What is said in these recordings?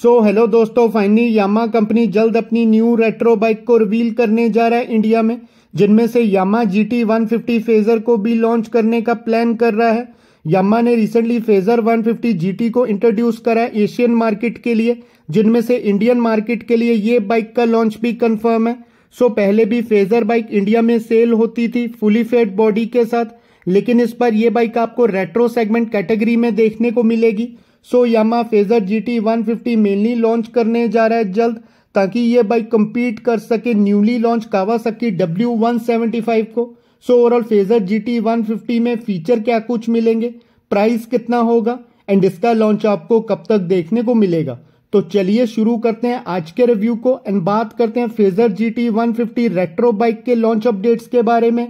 सो so, hello दोस्तों finally Yamaha company जल्द अपनी न्यू रेट्रो बाइक को रिवील करने जा रहा है इंडिया में जिनमें से Yamaha G T one fifty Fazer को भी लॉन्च करने का प्लान कर रहा है यामा ने रिसेंटली फेजर 150 जीटी को इंट्रोड्यूस करा है एशियन मार्केट के लिए जिनमें से इंडियन मार्केट के लिए ये बाइक का लॉन्च भी कन्फर्म है सो so, पहले भी फेजर बाइक इंडिया में सेल होती थी फुली फेड बॉडी के साथ लेकिन इस पर यह बाइक आपको रेट्रो सेगमेंट कैटेगरी में देखने को मिलेगी so Yamaha Fazer G T one fifty mainly launch करने जा रहा है जल्द ताकि ये बाइक कम्पीट कर सके newly launch Kawasaki W one seventy five को so overall Fazer G T one fifty में फीचर क्या कुछ मिलेंगे प्राइस कितना होगा एंड इसका लॉन्च आपको कब तक देखने को मिलेगा तो चलिए शुरू करते हैं आज के रिव्यू को एंड बात करते हैं Fazer G T one fifty retro bike के लॉन्च अपडेट्स के बारे में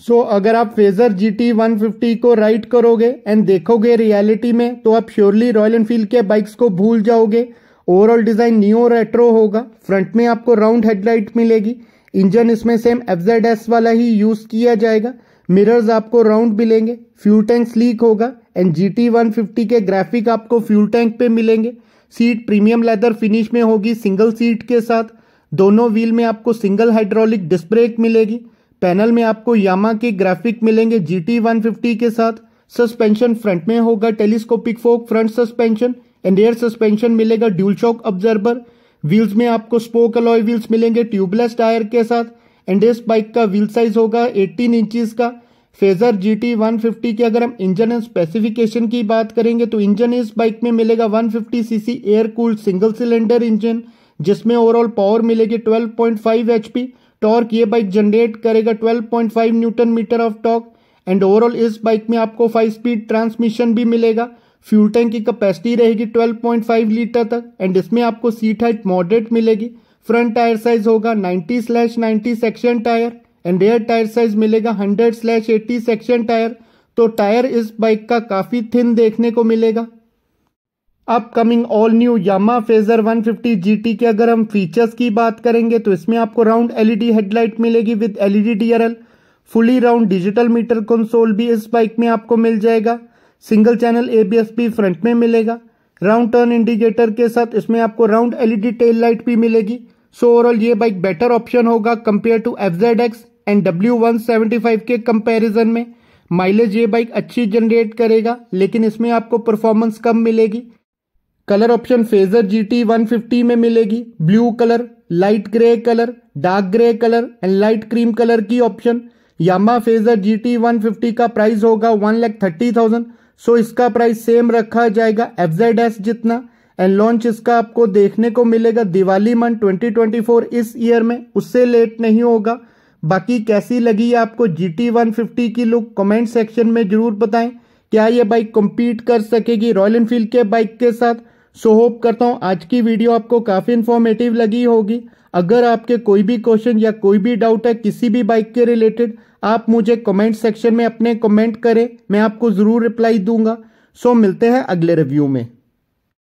सो so, अगर आप Fazer G T one fifty को राइड करोगे एंड देखोगे रियलिटी में तो आप श्योरली रॉयल एनफील्ड के बाइक्स को भूल जाओगे ओवरऑल डिजाइन न्यू रेट्रो होगा फ्रंट में आपको राउंड हेडलाइट मिलेगी इंजन इसमें सेम जेड एस वाला ही यूज किया जाएगा मिरर्स आपको राउंड मिलेंगे फ्यूल टैंक लीक होगा and G T one fifty के ग्राफिक आपको फ्यूल टैंक पे मिलेंगे सीट प्रीमियम लेदर फिनिश में होगी सिंगल सीट के साथ दोनों व्हील में आपको सिंगल हाइड्रोलिक डिस्क ब्रेक मिलेगी पैनल में आपको यामा के ग्राफिक मिलेंगे जी टी के साथ सस्पेंशन फ्रंट में होगा telescopic fork front suspension and air suspension मिलेगा ड्यूल शॉक ऑब्जर्वर व्हील्स में आपको स्पोक अलॉय व्हील्स मिलेंगे ट्यूबलेस टायर के साथ एंड इस बाइक का व्हील साइज होगा 18 इंचेस का Fazer G T one fifty की अगर हम इंजन एंड स्पेसिफिकेशन की बात करेंगे तो इंजन इस बाइक में मिलेगा 150 CC air cooled single cylinder engine जिसमें ओवरऑल पावर मिलेगी 12.5 एचपी टॉर्क ये बाइक जनरेट करेगा 12.5 newton metre of torque and overall इस बाइक में आपको फाइव स्पीड ट्रांसमिशन भी मिलेगा फ्यूल टैंक की कैपेसिटी रहेगी 12.5 लीटर तक एंड इसमें आपको सीट हाइट मॉडरेट मिलेगी फ्रंट टायर साइज होगा 90 slash ninety section tyre and rear tyre size मिलेगा 100 स्लैश एट्टी सेक्शन टायर तो टायर इस बाइक का काफ़ी थिन देखने को मिलेगा upcoming all new Yamaha Fazer 150 GT के अगर हम फीचर्स की बात करेंगे तो इसमें आपको राउंड एलईडी हेडलाइट मिलेगी with LED DRL fully round digital meter console भी इस बाइक में आपको मिल जाएगा सिंगल चैनल एबीएस भी फ्रंट में मिलेगा राउंड टर्न इंडिकेटर के साथ इसमें आपको राउंड एलईडी टेल लाइट भी मिलेगी सो ओवरऑल ये बाइक बेटर ऑप्शन होगा compare to F Z X and W one seventy five के कंपेरिजन में माइलेज ये बाइक अच्छी जनरेट करेगा लेकिन इसमें आपको परफॉर्मेंस कम मिलेगी कलर ऑप्शन फेजर जीटी 150 में मिलेगी blue colour light grey colour dark grey colour and light cream colour की ऑप्शन यामा फेजर जीटी 150 का प्राइस होगा one lakh thirty thousand so इसका प्राइस सेम रखा जाएगा एफजेड एस जितना एंड लॉन्च इसका आपको देखने को मिलेगा दिवाली मंथ 2024 इस ईयर में उससे लेट नहीं होगा बाकी कैसी लगी आपको जी टी वन फिफ्टी की लुक कमेंट सेक्शन में जरूर बताएं क्या ये बाइक कम्पीट कर सकेगी रॉयल इनफील्ड के बाइक के साथ सो so, होप करता हूँ आज की वीडियो आपको काफ़ी इन्फॉर्मेटिव लगी होगी अगर आपके कोई भी क्वेश्चन या कोई भी डाउट है किसी भी बाइक के रिलेटेड आप मुझे कमेंट सेक्शन में अपने कमेंट करें मैं आपको ज़रूर रिप्लाई दूंगा सो so, मिलते हैं अगले रिव्यू में